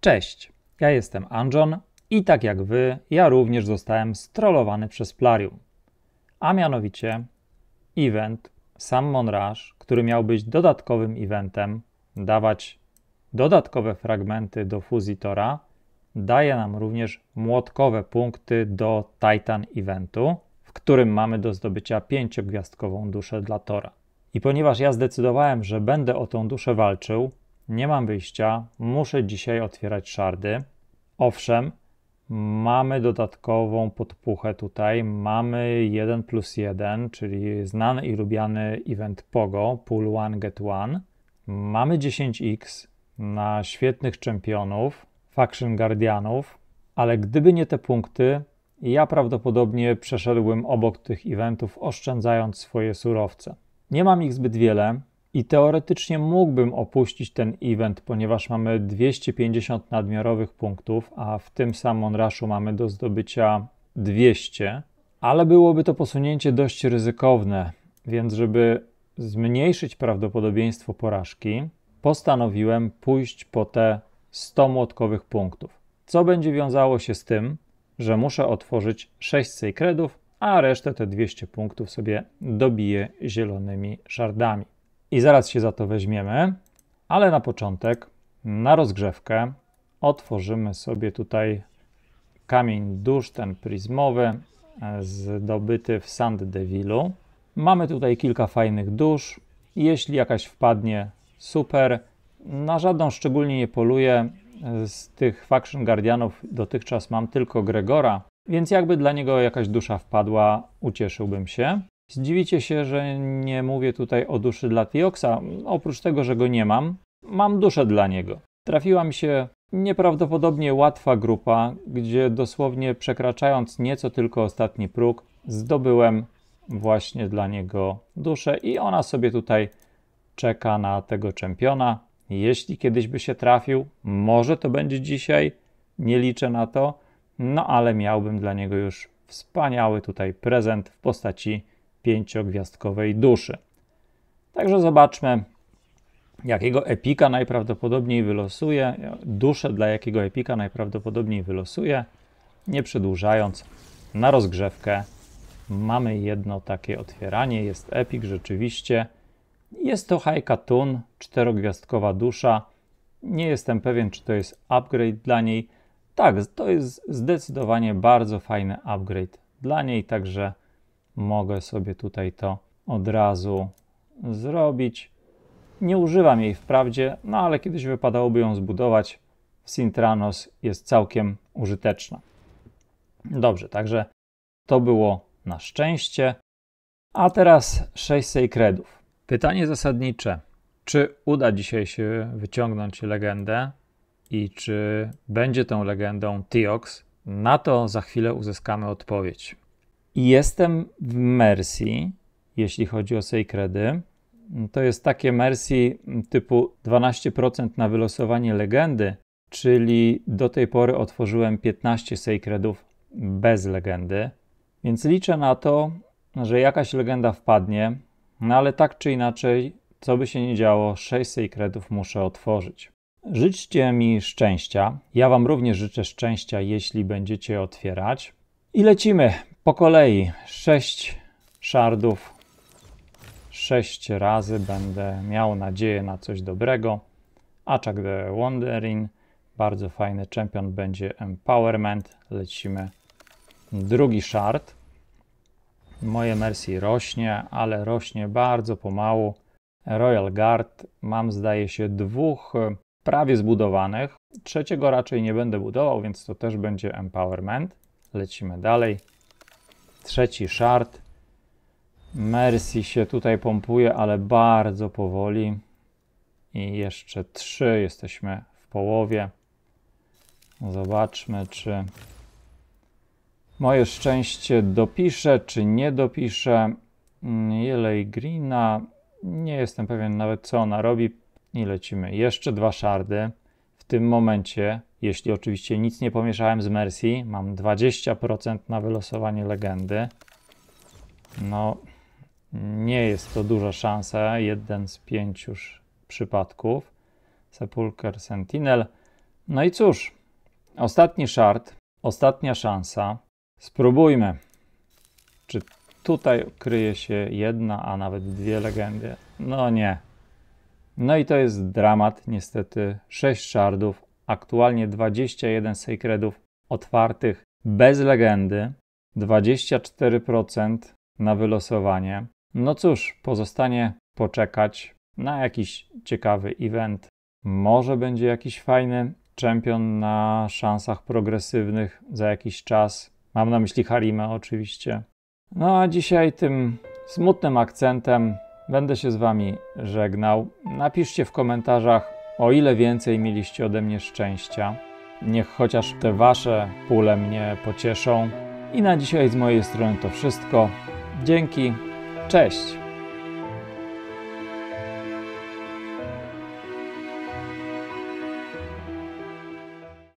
Cześć, ja jestem Anjon i tak jak wy, ja również zostałem strollowany przez Plarium. A mianowicie event Summon Rush, który miał być dodatkowym eventem, dawać dodatkowe fragmenty do fuzji Tora, daje nam również młotkowe punkty do Titan eventu, w którym mamy do zdobycia pięciogwiazdkową duszę dla Tora. I ponieważ ja zdecydowałem, że będę o tą duszę walczył, nie mam wyjścia, muszę dzisiaj otwierać szardy. Owszem, mamy dodatkową podpuchę tutaj, mamy 1 plus 1, czyli znany i lubiany event POGO, pull one get one. Mamy 10x na świetnych czempionów, faction guardianów, ale gdyby nie te punkty, ja prawdopodobnie przeszedłbym obok tych eventów, oszczędzając swoje surowce. Nie mam ich zbyt wiele, i teoretycznie mógłbym opuścić ten event, ponieważ mamy 250 nadmiarowych punktów, a w tym samym raszu mamy do zdobycia 200, ale byłoby to posunięcie dość ryzykowne, więc żeby zmniejszyć prawdopodobieństwo porażki, postanowiłem pójść po te 100 młotkowych punktów, co będzie wiązało się z tym, że muszę otworzyć 6 sejkredów, a resztę te 200 punktów sobie dobiję zielonymi szardami i zaraz się za to weźmiemy, ale na początek, na rozgrzewkę, otworzymy sobie tutaj kamień dusz, ten pryzmowy, e, zdobyty w Sand Devilu. Mamy tutaj kilka fajnych dusz. Jeśli jakaś wpadnie, super. Na żadną szczególnie nie poluję. Z tych Faction Guardianów dotychczas mam tylko Gregora, więc jakby dla niego jakaś dusza wpadła, ucieszyłbym się. Zdziwicie się, że nie mówię tutaj o duszy dla Tioxa, oprócz tego, że go nie mam. Mam duszę dla niego. Trafiła mi się nieprawdopodobnie łatwa grupa, gdzie dosłownie przekraczając nieco tylko ostatni próg, zdobyłem właśnie dla niego duszę i ona sobie tutaj czeka na tego czempiona. Jeśli kiedyś by się trafił, może to będzie dzisiaj, nie liczę na to, no ale miałbym dla niego już wspaniały tutaj prezent w postaci pięciogwiazdkowej duszy. Także zobaczmy, jakiego epika najprawdopodobniej wylosuje, duszę dla jakiego epika najprawdopodobniej wylosuje. Nie przedłużając, na rozgrzewkę mamy jedno takie otwieranie. Jest epik rzeczywiście. Jest to Haikatun, czterogwiazdkowa dusza. Nie jestem pewien, czy to jest upgrade dla niej. Tak, to jest zdecydowanie bardzo fajny upgrade dla niej, także mogę sobie tutaj to od razu zrobić. Nie używam jej wprawdzie, no ale kiedyś wypadałoby ją zbudować. Sintranos jest całkiem użyteczna. Dobrze, także to było na szczęście. A teraz 6 sejkredów. Pytanie zasadnicze. Czy uda dzisiaj się wyciągnąć legendę i czy będzie tą legendą Tiox? Na to za chwilę uzyskamy odpowiedź jestem w Mercy, jeśli chodzi o sejkredy. To jest takie Mercy typu 12% na wylosowanie legendy, czyli do tej pory otworzyłem 15 sejkredów bez legendy, więc liczę na to, że jakaś legenda wpadnie, no ale tak czy inaczej, co by się nie działo, 6 sejkredów muszę otworzyć. Życzcie mi szczęścia. Ja Wam również życzę szczęścia, jeśli będziecie otwierać. I lecimy. Po kolei 6 szardów. 6 razy będę miał nadzieję na coś dobrego. Aczak the Wandering. Bardzo fajny champion będzie Empowerment. Lecimy. Drugi szard. Moje Mercy rośnie, ale rośnie bardzo pomału. Royal Guard mam zdaje się dwóch e, prawie zbudowanych. Trzeciego raczej nie będę budował, więc to też będzie Empowerment. Lecimy dalej trzeci szart. Mercy się tutaj pompuje, ale bardzo powoli. I jeszcze trzy, jesteśmy w połowie. Zobaczmy, czy moje szczęście dopisze, czy nie dopisze. Jelej Greena, nie jestem pewien nawet co ona robi. I lecimy jeszcze dwa szardy tym momencie, jeśli oczywiście nic nie pomieszałem z Mercy, mam 20% na wylosowanie legendy. No, nie jest to duża szansa, jeden z pięciu przypadków. Sepulker Sentinel. No i cóż, ostatni szart, ostatnia szansa. Spróbujmy, czy tutaj kryje się jedna, a nawet dwie legendy. No nie, no i to jest dramat, niestety 6 szardów, aktualnie 21 sacredów otwartych bez legendy, 24% na wylosowanie. No cóż, pozostanie poczekać na jakiś ciekawy event. Może będzie jakiś fajny czempion na szansach progresywnych za jakiś czas. Mam na myśli Harimę oczywiście. No a dzisiaj tym smutnym akcentem Będę się z Wami żegnał. Napiszcie w komentarzach, o ile więcej mieliście ode mnie szczęścia. Niech chociaż te Wasze pule mnie pocieszą. I na dzisiaj z mojej strony to wszystko. Dzięki, cześć!